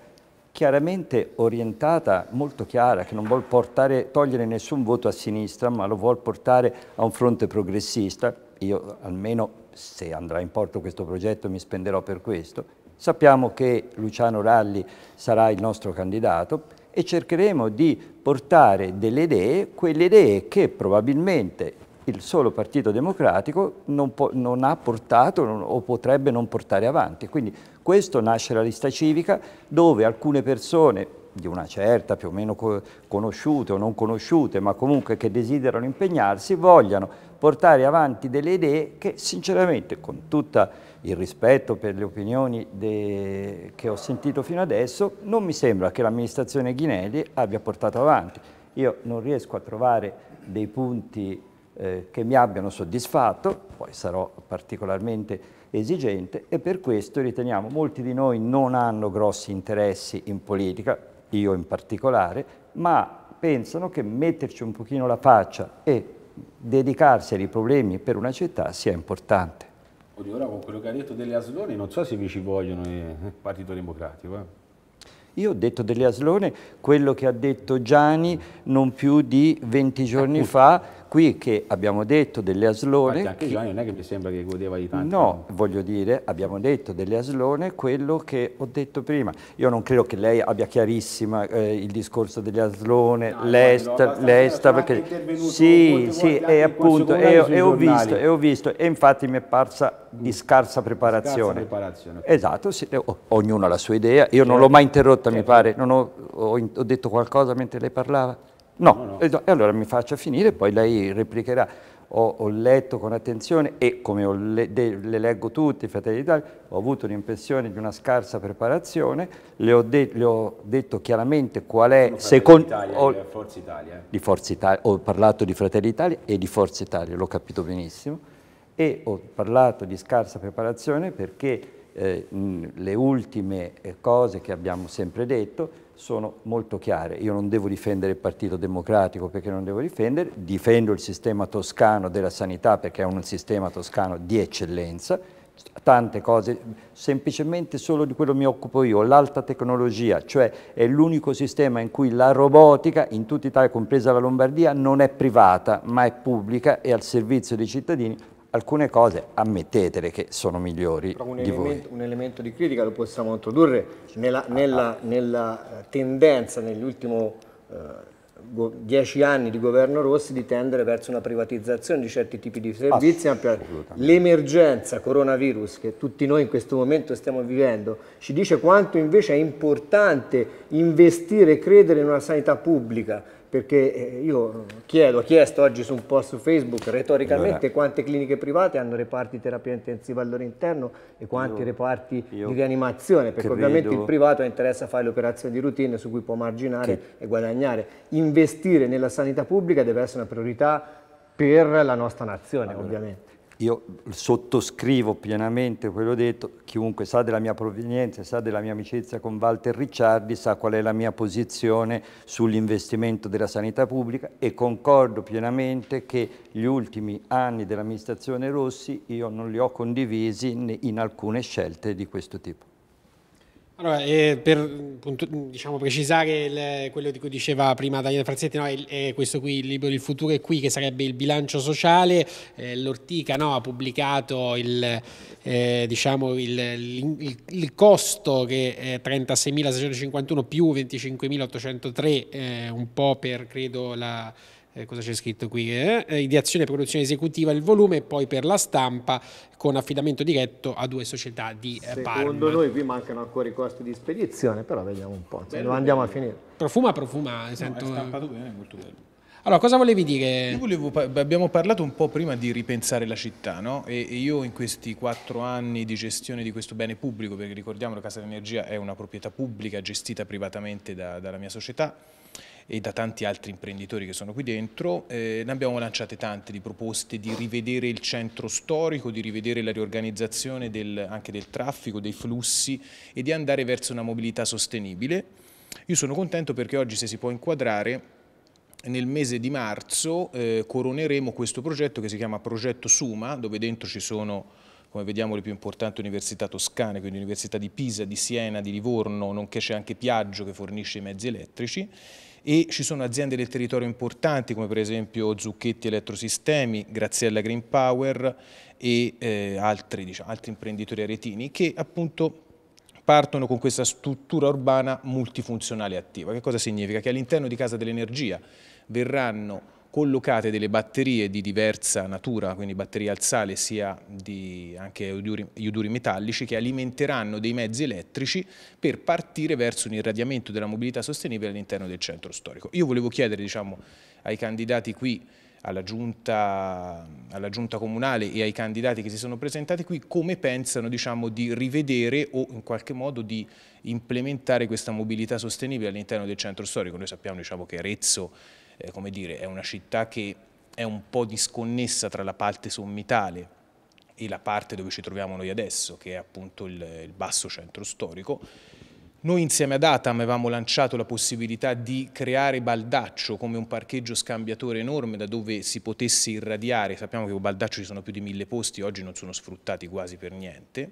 chiaramente orientata, molto chiara, che non vuol portare, togliere nessun voto a sinistra, ma lo vuol portare a un fronte progressista. Io almeno, se andrà in porto questo progetto, mi spenderò per questo. Sappiamo che Luciano Ralli sarà il nostro candidato e cercheremo di portare delle idee, quelle idee che probabilmente il solo Partito Democratico non, può, non ha portato non, o potrebbe non portare avanti. Quindi questo nasce la lista civica dove alcune persone di una certa, più o meno conosciute o non conosciute, ma comunque che desiderano impegnarsi, vogliano portare avanti delle idee che sinceramente, con tutto il rispetto per le opinioni che ho sentito fino adesso, non mi sembra che l'amministrazione Ghinelli abbia portato avanti. Io non riesco a trovare dei punti eh, che mi abbiano soddisfatto, poi sarò particolarmente esigente e per questo riteniamo molti di noi non hanno grossi interessi in politica, io in particolare, ma pensano che metterci un pochino la faccia e dedicarsi ai problemi per una città sia importante. Ora con quello che ha detto delle Aslone non so se vi ci vogliono il Partito Democratico. Eh? Io ho detto delle Aslone quello che ha detto Gianni non più di 20 giorni fa qui che abbiamo detto delle aslone... Infatti anche che, Giovanni non è che mi sembra che godeva di tanto... No, voglio dire, abbiamo detto delle aslone quello che ho detto prima. Io non credo che lei abbia chiarissima eh, il discorso delle aslone, no, l'est, l'est, perché... Sì, sì, e appunto, e, e, ho visto, e ho visto, e infatti mi è parsa di mm. scarsa preparazione. Scarsa preparazione. Esatto, sì, o, ognuno ha la sua idea, io certo. non l'ho certo, mai interrotta, certo. mi pare, non ho, ho, ho detto qualcosa mentre lei parlava? No, no, no. allora mi faccia finire, poi lei replicherà. Ho, ho letto con attenzione e come le, de, le, leggo tutte, Fratelli d'Italia, ho avuto l'impressione di una scarsa preparazione, le ho, de, le ho detto chiaramente qual è... Secondo Italia, Forza Italia. Di Forza Italia, eh. ho parlato di Fratelli d'Italia e di Forza Italia, l'ho capito benissimo, e ho parlato di scarsa preparazione perché eh, mh, le ultime eh, cose che abbiamo sempre detto sono molto chiare. Io non devo difendere il Partito Democratico perché non devo difendere, difendo il sistema toscano della sanità perché è un sistema toscano di eccellenza, tante cose, semplicemente solo di quello mi occupo io, l'alta tecnologia, cioè è l'unico sistema in cui la robotica in tutta Italia, compresa la Lombardia, non è privata ma è pubblica e al servizio dei cittadini alcune cose ammettetele che sono migliori un di elemento, voi. Un elemento di critica lo possiamo introdurre nella, nella, nella eh, tendenza nell'ultimo eh, dieci anni di governo Rossi di tendere verso una privatizzazione di certi tipi di servizi. L'emergenza coronavirus che tutti noi in questo momento stiamo vivendo ci dice quanto invece è importante investire e credere in una sanità pubblica perché eh, io chiedo, ho chiesto oggi su un post su Facebook retoricamente allora. quante cliniche private hanno reparti terapia intensiva al loro interno e quanti io, reparti io di rianimazione, perché credo, ovviamente il privato interessa fare le operazioni di routine su cui può marginare che, e guadagnare. Investire nella sanità pubblica deve essere una priorità per la nostra nazione allora, ovviamente io sottoscrivo pienamente quello detto, chiunque sa della mia provenienza, sa della mia amicizia con Walter Ricciardi, sa qual è la mia posizione sull'investimento della sanità pubblica e concordo pienamente che gli ultimi anni dell'amministrazione Rossi io non li ho condivisi in alcune scelte di questo tipo. Allora, eh, per diciamo, precisare il, quello di cui diceva prima Daniele Franzetti, no, è, questo qui, il libro Il futuro è qui, che sarebbe il bilancio sociale, eh, l'Ortica no, ha pubblicato il, eh, diciamo il, il, il, costo che è 36.651 più 25.803, eh, un po' per credo la eh, cosa c'è scritto qui? Eh? eh di azione produzione esecutiva il volume e poi per la stampa con affidamento diretto a due società di Secondo eh, Parma. Secondo noi qui mancano ancora i costi di spedizione, però vediamo un po', bello, dove andiamo bello. a finire. Profuma, profuma. No, sento... È stampato bene, è molto bello. Allora, cosa volevi dire? Volevo, abbiamo parlato un po' prima di ripensare la città, no? E, io in questi quattro anni di gestione di questo bene pubblico, perché ricordiamo che la Casa dell'Energia è una proprietà pubblica gestita privatamente da, dalla mia società, e da tanti altri imprenditori che sono qui dentro. Eh, ne abbiamo lanciate tante di proposte di rivedere il centro storico, di rivedere la riorganizzazione del, anche del traffico, dei flussi e di andare verso una mobilità sostenibile. Io sono contento perché oggi se si può inquadrare nel mese di marzo eh, coroneremo questo progetto che si chiama Progetto Suma, dove dentro ci sono come vediamo le più importanti università toscane, quindi università di Pisa, di Siena, di Livorno, nonché c'è anche Piaggio che fornisce i mezzi elettrici e ci sono aziende del territorio importanti come per esempio Zucchetti Elettrosistemi, Graziella Green Power e eh, altri, diciamo, altri imprenditori aretini che appunto partono con questa struttura urbana multifunzionale attiva. Che cosa significa? Che all'interno di Casa dell'Energia verranno collocate delle batterie di diversa natura, quindi batterie al sale sia di anche iuduri metallici, che alimenteranno dei mezzi elettrici per partire verso un irradiamento della mobilità sostenibile all'interno del centro storico. Io volevo chiedere diciamo, ai candidati qui alla giunta, alla giunta, comunale e ai candidati che si sono presentati qui come pensano diciamo, di rivedere o in qualche modo di implementare questa mobilità sostenibile all'interno del centro storico. Noi sappiamo diciamo, che Arezzo eh, come dire, è una città che è un po' disconnessa tra la parte sommitale e la parte dove ci troviamo noi adesso, che è appunto il, il basso centro storico. Noi insieme ad Atam avevamo lanciato la possibilità di creare Baldaccio come un parcheggio scambiatore enorme da dove si potesse irradiare, sappiamo che con Baldaccio ci sono più di mille posti, oggi non sono sfruttati quasi per niente,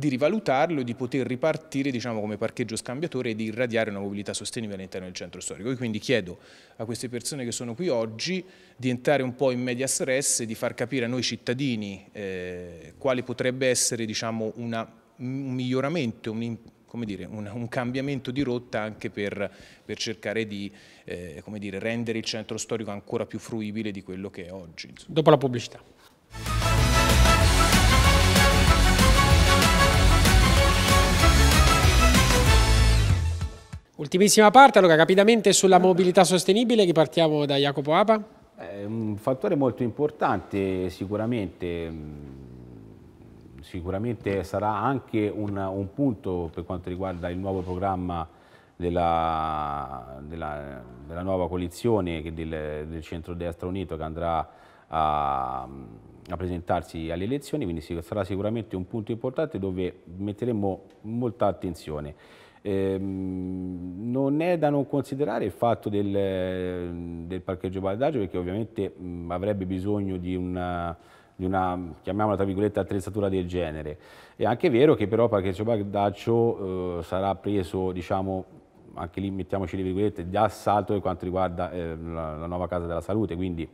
di rivalutarlo, e di poter ripartire diciamo, come parcheggio scambiatore e di irradiare una mobilità sostenibile all'interno del centro storico. Io quindi chiedo a queste persone che sono qui oggi di entrare un po' in media stress e di far capire a noi cittadini eh, quale potrebbe essere diciamo, una, un miglioramento, un come dire, un, un, cambiamento di rotta anche per, per cercare di eh, dire, rendere il centro storico ancora più fruibile di quello che è oggi. Dopo la pubblicità. Ultimissima parte, allora rapidamente sulla mobilità sostenibile, ripartiamo da Jacopo Apa. È un fattore molto importante sicuramente, sicuramente sarà anche un, un punto per quanto riguarda il nuovo programma della, della, della nuova coalizione del, del centro-destra unito che andrà a, a, presentarsi alle elezioni, quindi sarà sicuramente un punto importante dove metteremo molta attenzione. Eh, non è da non considerare il fatto del, del parcheggio baldaccio perché ovviamente mh, avrebbe bisogno di una, di una, chiamiamola tra virgolette, attrezzatura del genere. È anche vero che però il parcheggio baldaccio eh, sarà preso, diciamo, anche lì mettiamoci le virgolette, di assalto per quanto riguarda eh, la, la, nuova Casa della Salute, quindi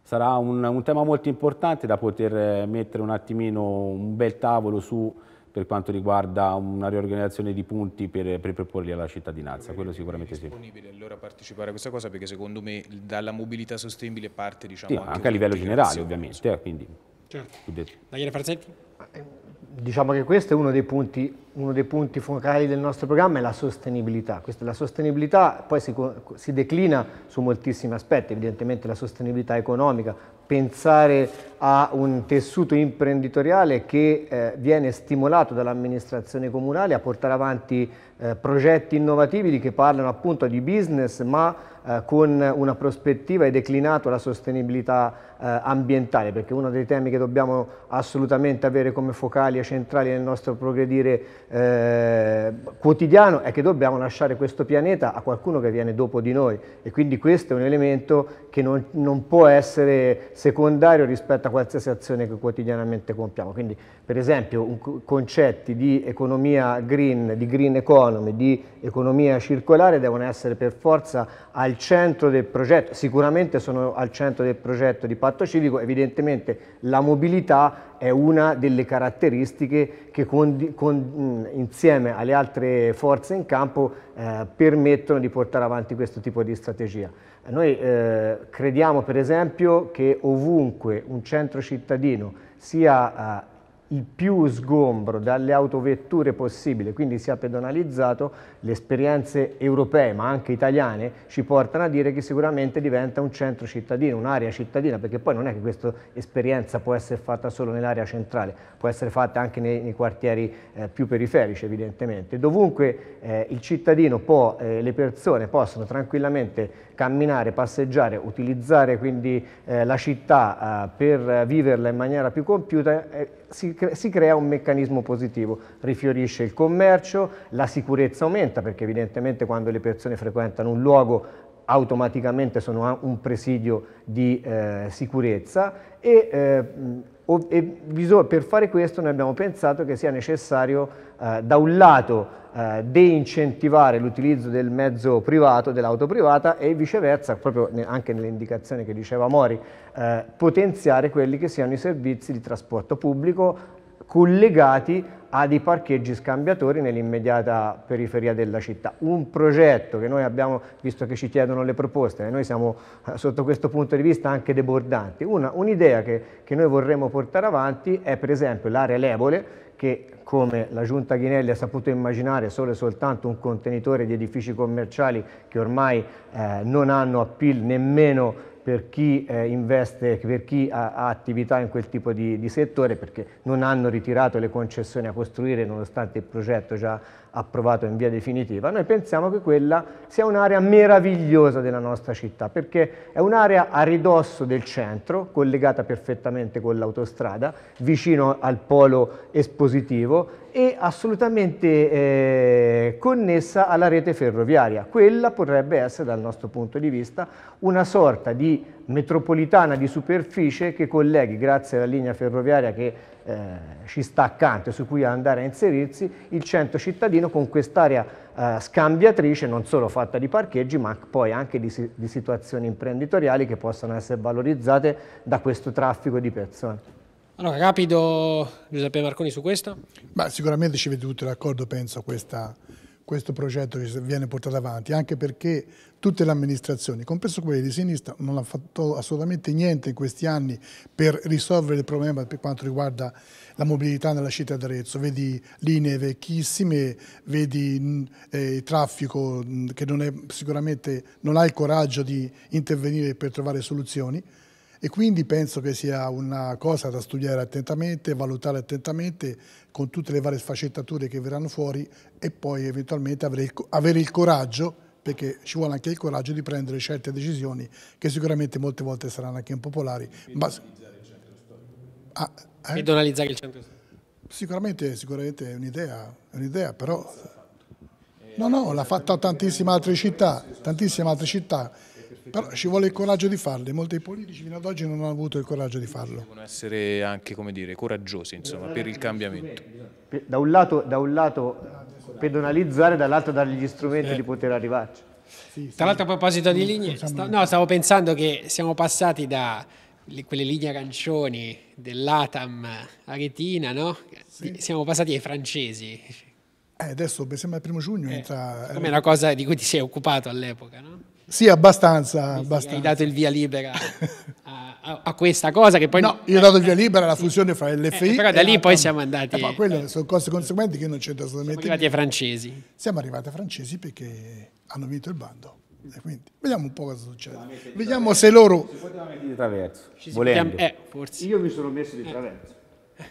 sarà un, un tema molto importante da poter eh, mettere un attimino un bel tavolo su per quanto riguarda una riorganizzazione di punti per, per proporli alla cittadinanza, quello sicuramente sì. È disponibile allora a partecipare a questa cosa perché secondo me dalla mobilità sostenibile parte diciamo sì, anche, anche a livello generale ovviamente. Eh, quindi. Certo. Daniele Farzetti? Eh, diciamo che questo è uno dei, punti, uno dei punti focali del nostro programma, è la sostenibilità. Questa, la sostenibilità poi si, si declina su moltissimi aspetti, evidentemente la sostenibilità economica, pensare a un tessuto imprenditoriale che eh, viene stimolato dall'amministrazione comunale a portare avanti eh, progetti innovativi che parlano appunto di business ma eh, con una prospettiva e declinato la sostenibilità eh, ambientale, perché uno dei temi che dobbiamo assolutamente avere come focali e centrali nel nostro progredire eh, quotidiano è che dobbiamo lasciare questo pianeta a qualcuno che viene dopo di noi e quindi questo è un elemento che non, non può essere secondario rispetto a qualsiasi azione che quotidianamente compiamo. Quindi per esempio un, concetti di economia green, di green economy, di economia circolare devono essere per forza al centro del progetto, sicuramente sono al centro del progetto di patto civico, evidentemente la mobilità è una delle caratteristiche che con, con, insieme alle altre forze in campo eh, permettono di portare avanti questo tipo di strategia. Noi eh, crediamo per esempio che ovunque un centro cittadino sia eh, il più sgombro dalle autovetture possibile, quindi sia pedonalizzato, le esperienze europee ma anche italiane ci portano a dire che sicuramente diventa un centro cittadino, un'area cittadina, perché poi non è che questa esperienza può essere fatta solo nell'area centrale, può essere fatta anche nei, nei quartieri eh, più periferici evidentemente. Dovunque eh, il cittadino può, eh, le persone possono tranquillamente camminare, passeggiare, utilizzare quindi eh, la città eh, per viverla in maniera più compiuta, eh, si, cre si, crea un meccanismo positivo, rifiorisce il commercio, la sicurezza aumenta perché evidentemente quando le persone frequentano un luogo automaticamente sono un presidio di eh, sicurezza e eh, per fare questo noi abbiamo pensato che sia necessario eh, da un lato eh, deincentivare l'utilizzo del mezzo privato, dell'auto privata e viceversa, proprio ne, anche indicazioni che diceva Mori, eh, potenziare quelli che siano i servizi di trasporto pubblico collegati a dei parcheggi scambiatori nell'immediata periferia della città. Un progetto che noi abbiamo, visto che ci chiedono le proposte, noi siamo eh, sotto questo punto di vista anche debordanti, un'idea un che, che noi vorremmo portare avanti è per esempio l'area levole, che come la Giunta Ghinelli ha saputo immaginare solo e soltanto un contenitore di edifici commerciali che ormai eh, non hanno appeal nemmeno per chi eh, investe, per chi ha, ha, attività in quel tipo di, di settore, perché non hanno ritirato le concessioni a costruire nonostante il progetto già approvato in via definitiva, noi pensiamo che quella sia un'area meravigliosa della nostra città, perché è un'area a ridosso del centro, collegata perfettamente con l'autostrada, vicino al polo espositivo e assolutamente eh, connessa alla rete ferroviaria. Quella potrebbe essere, dal nostro punto di vista, una sorta di metropolitana di superficie che colleghi, grazie alla linea ferroviaria che eh, ci sta accanto e su cui andare a inserirsi il centro cittadino con quest'area eh, scambiatrice non solo fatta di parcheggi ma poi anche di, di situazioni imprenditoriali che possano essere valorizzate da questo traffico di persone. Allora, capito Giuseppe Marconi su questo? Ma sicuramente ci vede tutti d'accordo, penso, a questa questo progetto che viene portato avanti, anche perché tutte le amministrazioni, compreso quelle di sinistra, non hanno fatto assolutamente niente in questi anni per risolvere il problema per quanto riguarda la mobilità nella città di Arezzo. Vedi linee vecchissime, vedi mm, eh, traffico mm, che non è sicuramente non ha il coraggio di intervenire per trovare soluzioni e quindi penso che sia una cosa da studiare attentamente, valutare attentamente con tutte le varie sfaccettature che verranno fuori e poi eventualmente avere il, avere il coraggio perché ci vuole anche il coraggio di prendere certe decisioni che sicuramente molte volte saranno anche impopolari. Ma... Ah, eh? Pedonalizzare il centro storico. Sicuramente, sicuramente è un'idea, un però... No, no, l'ha fatta tantissime altre città, tantissime altre città, però ci vuole il coraggio di farle, molti politici fino ad oggi non hanno avuto il coraggio di farlo. Devono essere anche, come dire, coraggiosi, insomma, per il cambiamento. Da un lato, da un lato pedonalizzare, dall'altro dargli gli strumenti eh. di poter arrivarci. Sì, Tra l'altro a proposito di linee, sta, no, stavo pensando che siamo passati da quelle linee arancioni dell'Atam Aretina, no? Siamo passati ai francesi, eh, adesso sembra il primo giugno. Eh, entra, come eh, una cosa di cui ti sei occupato all'epoca, no? Sì, abbastanza. abbastanza. Hai dato il via libera a, a, a, questa cosa che poi... No, io ho dato il via libera alla fusione fra LFI... Eh, però da lì poi siamo andati... Eh, ma quelle eh. sono cose conseguenti che non c'entrano assolutamente... Siamo arrivati ai francesi. Siamo arrivati ai francesi perché hanno vinto il bando. Quindi, vediamo un po' cosa succede. Vediamo se loro... Si poteva mettere di traverso, volendo. Poteva... Eh, forse. Io mi sono messo di eh. traverso.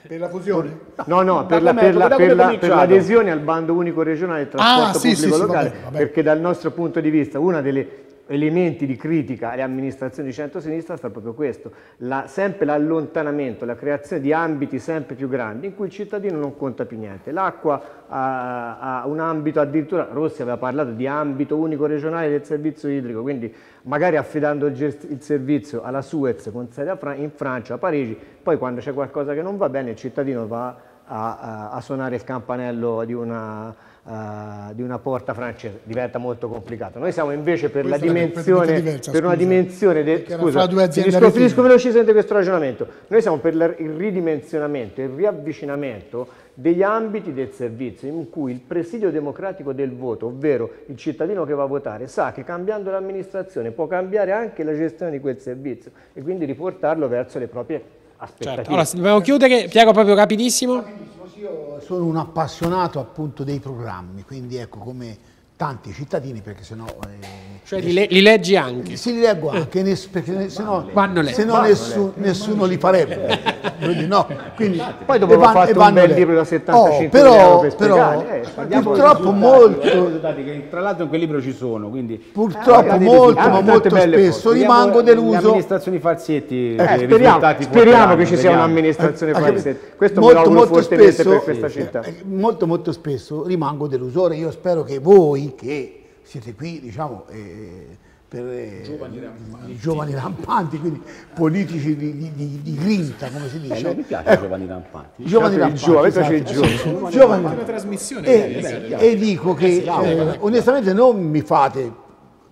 Per la fusione? No, no, per, la, per, la, per, la, per, l'adesione al bando unico regionale del ah, trasporto ah, pubblico sì, sì, locale, sì, vabbè, vabbè. perché dal nostro punto di vista una delle elementi di critica alle amministrazioni di centro-sinistra sta proprio questo, la, sempre l'allontanamento, la creazione di ambiti sempre più grandi in cui il cittadino non conta più niente. L'acqua ha, ha, un ambito addirittura, Rossi aveva parlato di ambito unico regionale del servizio idrico, quindi magari affidando il, il servizio alla Suez con sede in Francia, a Parigi, poi quando c'è qualcosa che non va bene il cittadino va a, a, a suonare il campanello di una uh, di una porta francese, diventa molto complicato. Noi siamo invece per, Questa la dimensione, per, diversa, per una dimensione del... Scusa, finisco, finisco velocemente questo ragionamento. Noi siamo per il ridimensionamento, il riavvicinamento degli ambiti del servizio in cui il presidio democratico del voto, ovvero il cittadino che va a votare, sa che cambiando l'amministrazione può cambiare anche la gestione di quel servizio e quindi riportarlo verso le proprie certo. aspettative. Certo. Allora, dobbiamo chiudere, Piero, proprio rapidissimo io sono un appassionato appunto dei programmi, quindi ecco come tanti cittadini perché sennò... Eh, cioè li, le, li, leggi anche? Sì, li leggo anche, ness, perché ne, sennò, le, sennò nessun, le, nessuno li farebbe. quindi no. Quindi, Poi dopo aver fatto un bel libro da 75 oh, però, per però eh, purtroppo molto... Eh, che, tra l'altro in quel libro ci sono, quindi... Purtroppo eh, molto, ma molto spesso cose. rimango deluso... Le amministrazioni falsetti... Eh, eh speriamo, speriamo che ci sia un'amministrazione eh, falsetti. Questo molto, me lo auguro molto spesso, per questa città. Molto, molto spesso rimango delusore. Io spero che voi che siete qui, diciamo, eh, per eh, giovani, rampanti. giovani rampanti, quindi politici di, di, di, di grinta, come si eh, dice. Eh, mi piace eh, giovani rampanti. Giovani esatto. rampanti. Giovane, esatto. il giovane. giovane. Una trasmissione. E, beh, e dico che eh, onestamente non mi fate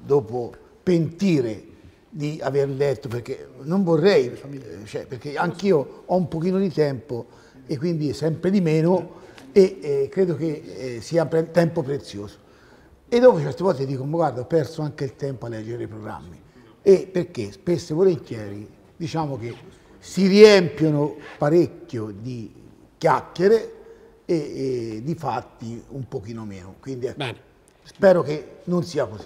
dopo pentire di aver letto, perché non vorrei, eh, cioè, perché anch'io ho un pochino di tempo e quindi sempre di meno e eh, credo che sia tempo prezioso. E dopo certe volte dico, ma guarda, ho perso anche il tempo a leggere i programmi. E perché spesso e volentieri diciamo che si riempiono parecchio di chiacchiere e, e di fatti un pochino meno. Quindi, ecco. Bene. Spero che non sia così.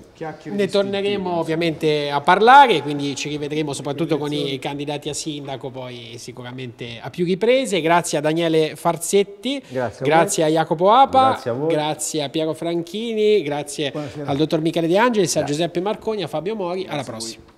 Ne torneremo ovviamente a parlare, quindi ci rivedremo soprattutto con i candidati a sindaco poi sicuramente a più riprese. Grazie a Daniele Farsetti, grazie a, grazie a Jacopo Apa, grazie a, grazie a, Piero Franchini, grazie Buonasera. al dottor Michele De Angelis, a Giuseppe Marconi, a Fabio Mori. Alla prossima.